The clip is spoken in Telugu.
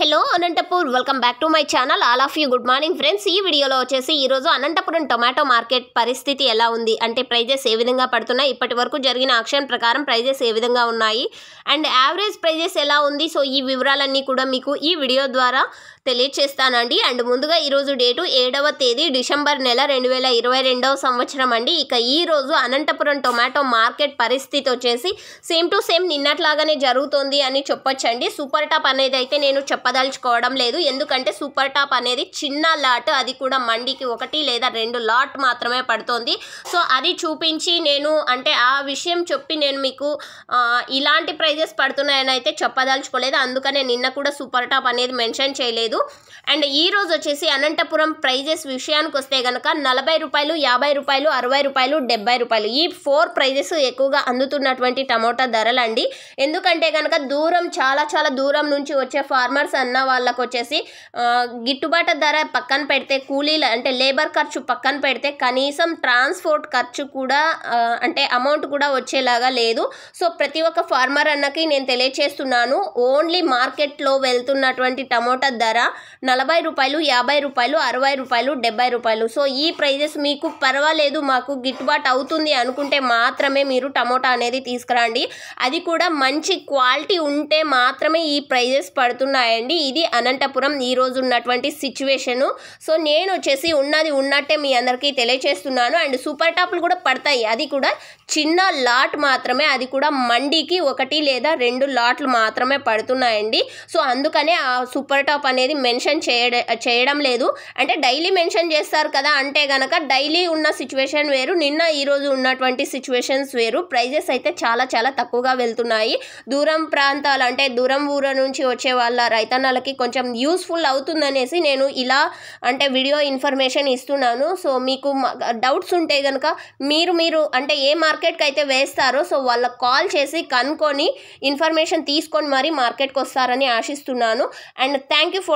hello Anantapur welcome back to my channel all of you good morning friends ఈ వీడియోలో వచ్చేసి ఈరోజు అనంతపురం టొమాటో మార్కెట్ పరిస్థితి ఎలా ఉంది అంటే ప్రైజెస్ ఏ విధంగా పడుతున్నాయి ఇప్పటి వరకు జరిగిన ఆక్షన్ ప్రకారం ప్రైజెస్ ఏ విధంగా ఉన్నాయి అండ్ యావరేజ్ ప్రైజెస్ ఎలా ఉంది సో ఈ వివరాలన్నీ కూడా మీకు ఈ వీడియో ద్వారా తెలియచేస్తానండి అండ్ ముందుగా ఈరోజు డేటు ఏడవ తేదీ డిసెంబర్ నెల రెండు వేల ఇరవై రెండవ సంవత్సరం అండి ఇక ఈరోజు అనంతపురం టొమాటో మార్కెట్ పరిస్థితి వచ్చేసి సేమ్ టు సేమ్ నిన్నట్లాగానే జరుగుతుంది అని చెప్పొచ్చండి సూపర్ టాప్ అనేది అయితే నేను చెప్పదలుచుకోవడం లేదు ఎందుకంటే సూపర్ టాప్ అనేది చిన్న లాట్ అది కూడా మండికి ఒకటి లేదా రెండు లాట్ మాత్రమే పడుతుంది సో అది చూపించి నేను అంటే ఆ విషయం చెప్పి నేను మీకు ఇలాంటి ప్రైజెస్ పడుతున్నాయని అయితే చెప్పదలుచుకోలేదు అందుకనే నిన్న కూడా సూపర్ టాప్ అనేది మెన్షన్ చేయలేదు లేదు అండ్ ఈ రోజు వచ్చేసి అనంతపురం ప్రైజెస్ విషయానికి వస్తే కనుక నలభై రూపాయలు యాభై రూపాయలు అరవై రూపాయలు డెబ్బై రూపాయలు ఈ ఫోర్ ప్రైజెస్ ఎక్కువగా అందుతున్నటువంటి టమోటా ధరలు అండి ఎందుకంటే కనుక దూరం చాలా చాలా దూరం నుంచి వచ్చే ఫార్మర్స్ అన్న వాళ్ళకు వచ్చేసి గిట్టుబాటు ధర పక్కన పెడితే కూలీలు అంటే లేబర్ ఖర్చు పక్కన పెడితే కనీసం ట్రాన్స్పోర్ట్ ఖర్చు కూడా అంటే అమౌంట్ కూడా వచ్చేలాగా లేదు సో ప్రతి ఒక్క ఫార్మర్ అన్నకి నేను తెలియచేస్తున్నాను ఓన్లీ మార్కెట్లో వెళ్తున్నటువంటి టమోటా ధర నలభై రూపాయలు యాభై రూపాయలు అరవై రూపాయలు డెబ్బై రూపాయలు సో ఈ ప్రైజెస్ మీకు పర్వాలేదు మాకు గిట్టుబాటు అవుతుంది అనుకుంటే మాత్రమే మీరు టమోటా అనేది తీసుకురండి అది కూడా మంచి క్వాలిటీ ఉంటే మాత్రమే ఈ ప్రైజెస్ పడుతున్నాయండి ఇది అనంతపురం ఈరోజు ఉన్నటువంటి సిచ్యువేషను సో నేను వచ్చేసి ఉన్నది ఉన్నట్టే మీ అందరికీ తెలియచేస్తున్నాను అండ్ సూపర్ టాప్లు కూడా పడతాయి అది కూడా చిన్న లాట్ మాత్రమే అది కూడా మండీకి ఒకటి లేదా రెండు లాట్లు మాత్రమే పడుతున్నాయండి సో అందుకనే ఆ సూపర్ టాప్ అనేది మెన్షన్ చేయడం చేయడం లేదు అంటే డైలీ మెన్షన్ చేస్తారు కదా అంటే కనుక డైలీ ఉన్న సిచ్యువేషన్ వేరు నిన్న ఈరోజు ఉన్నటువంటి సిచ్యువేషన్స్ వేరు ప్రైజెస్ అయితే చాలా చాలా తక్కువగా వెళ్తున్నాయి దూరం ప్రాంతాలు అంటే దూరం ఊర నుంచి వచ్చే వాళ్ళ రైతన్నలకి కొంచెం యూస్ఫుల్ అవుతుందనేసి నేను ఇలా అంటే వీడియో ఇన్ఫర్మేషన్ ఇస్తున్నాను సో మీకు డౌట్స్ ఉంటే కనుక మీరు మీరు అంటే ఏ మార్కెట్కి అయితే వేస్తారో సో వాళ్ళకు కాల్ చేసి కనుక్కొని ఇన్ఫర్మేషన్ తీసుకొని మరీ మార్కెట్కి వస్తారని ఆశిస్తున్నాను అండ్ థ్యాంక్ యూ ఫర్